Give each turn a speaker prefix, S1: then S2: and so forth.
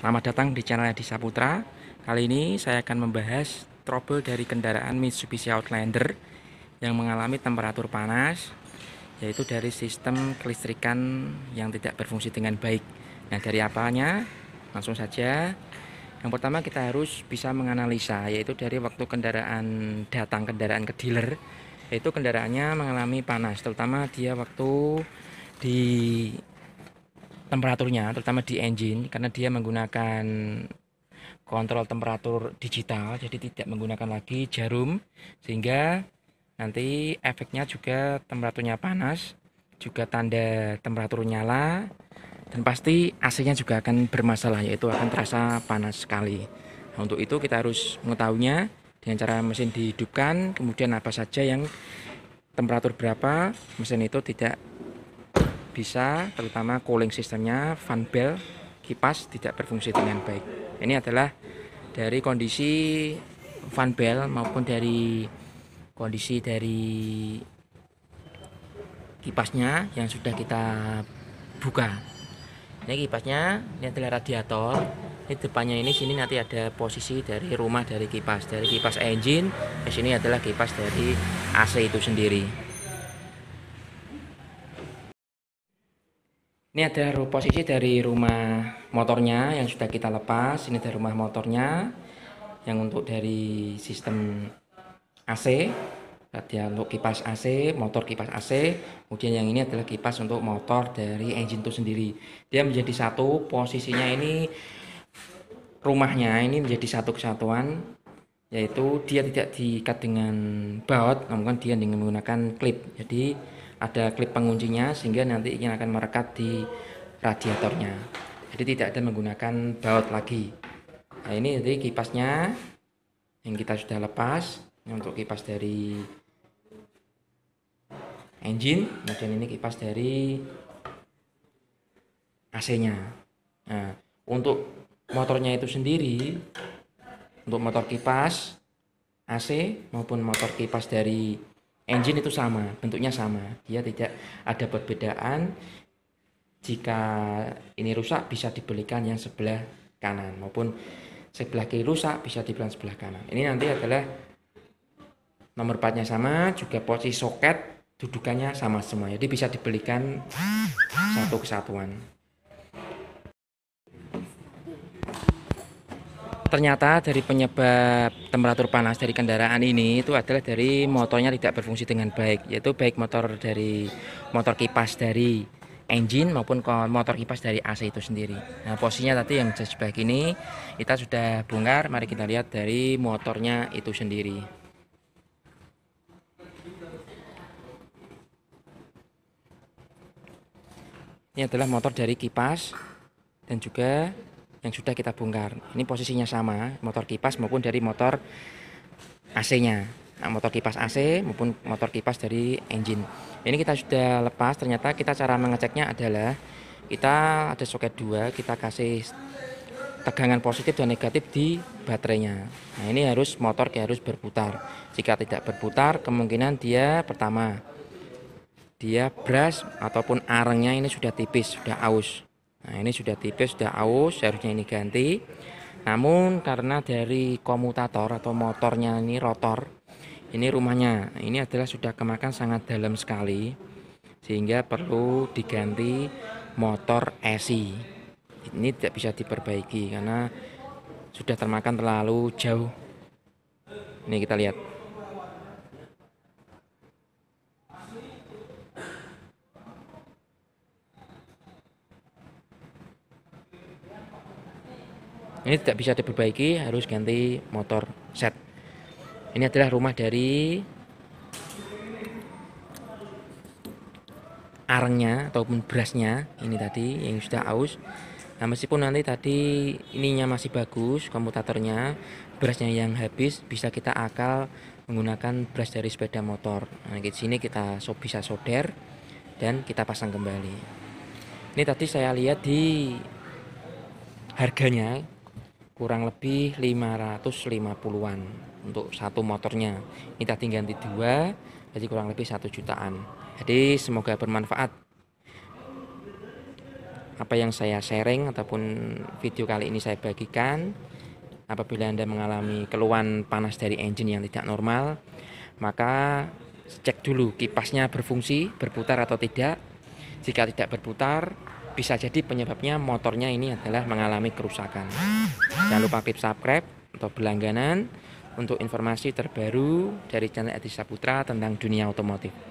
S1: Selamat datang di channel Adi Saputra. Kali ini saya akan membahas trouble dari kendaraan Mitsubishi Outlander yang mengalami temperatur panas yaitu dari sistem kelistrikan yang tidak berfungsi dengan baik. Nah, dari apanya? Langsung saja. Yang pertama kita harus bisa menganalisa yaitu dari waktu kendaraan datang kendaraan ke dealer yaitu kendaraannya mengalami panas terutama dia waktu di temperaturnya terutama di engine karena dia menggunakan kontrol temperatur digital jadi tidak menggunakan lagi jarum sehingga nanti efeknya juga temperaturnya panas juga tanda temperatur nyala dan pasti AC-nya juga akan bermasalah yaitu akan terasa panas sekali nah, untuk itu kita harus mengetahuinya dengan cara mesin dihidupkan kemudian apa saja yang temperatur berapa mesin itu tidak bisa terutama cooling sistemnya fan belt kipas tidak berfungsi dengan baik ini adalah dari kondisi fan belt maupun dari kondisi dari kipasnya yang sudah kita buka ini kipasnya ini adalah radiator ini depannya ini sini nanti ada posisi dari rumah dari kipas dari kipas engine di sini adalah kipas dari AC itu sendiri Ini ada posisi dari rumah motornya yang sudah kita lepas. Ini dari rumah motornya yang untuk dari sistem AC. Dia untuk kipas AC, motor kipas AC. Kemudian yang ini adalah kipas untuk motor dari engine itu sendiri. Dia menjadi satu posisinya ini rumahnya ini menjadi satu kesatuan yaitu dia tidak diikat dengan baut namun dia dengan menggunakan klip jadi ada klip penguncinya sehingga nanti ini akan merekat di radiatornya jadi tidak ada menggunakan baut lagi nah ini jadi kipasnya yang kita sudah lepas ini untuk kipas dari engine kemudian ini kipas dari AC nya nah, untuk motornya itu sendiri untuk motor kipas AC maupun motor kipas dari engine itu sama, bentuknya sama. Dia tidak ada perbedaan. Jika ini rusak bisa dibelikan yang sebelah kanan maupun sebelah kiri rusak bisa dibelikan sebelah kanan. Ini nanti adalah nomor platnya sama, juga posisi soket dudukannya sama semua. Jadi bisa dibelikan satu kesatuan. Ternyata dari penyebab temperatur panas dari kendaraan ini itu adalah dari motornya tidak berfungsi dengan baik, yaitu baik motor dari motor kipas dari engine maupun motor kipas dari AC itu sendiri. Nah, posisinya tadi yang sebelah ini kita sudah bongkar. Mari kita lihat dari motornya itu sendiri. Ini adalah motor dari kipas dan juga yang sudah kita bongkar. Ini posisinya sama, motor kipas maupun dari motor AC-nya. Nah, motor kipas AC maupun motor kipas dari engine. Ini kita sudah lepas, ternyata kita cara mengeceknya adalah kita ada soket dua, kita kasih tegangan positif dan negatif di baterainya. Nah, ini harus motor harus berputar. Jika tidak berputar, kemungkinan dia pertama dia brush ataupun arangnya ini sudah tipis, sudah aus. Nah ini sudah tipis, sudah aus, seharusnya ini ganti. Namun karena dari komutator atau motornya ini rotor, ini rumahnya, nah, ini adalah sudah kemakan sangat dalam sekali, sehingga perlu diganti motor esi. Ini tidak bisa diperbaiki karena sudah termakan terlalu jauh. Ini kita lihat. ini tidak bisa diperbaiki harus ganti motor set ini adalah rumah dari arangnya ataupun berasnya ini tadi yang sudah aus nah meskipun nanti tadi ininya masih bagus komutatornya berasnya yang habis bisa kita akal menggunakan beras dari sepeda motor nah di sini kita bisa solder dan kita pasang kembali ini tadi saya lihat di harganya kurang lebih 550-an untuk satu motornya ini tinggal ganti dua jadi kurang lebih satu jutaan jadi semoga bermanfaat apa yang saya sharing ataupun video kali ini saya bagikan apabila Anda mengalami keluhan panas dari engine yang tidak normal maka cek dulu kipasnya berfungsi berputar atau tidak jika tidak berputar bisa jadi penyebabnya motornya ini adalah mengalami kerusakan. Jangan lupa klik subscribe atau berlangganan untuk informasi terbaru dari channel Edi Saputra tentang dunia otomotif.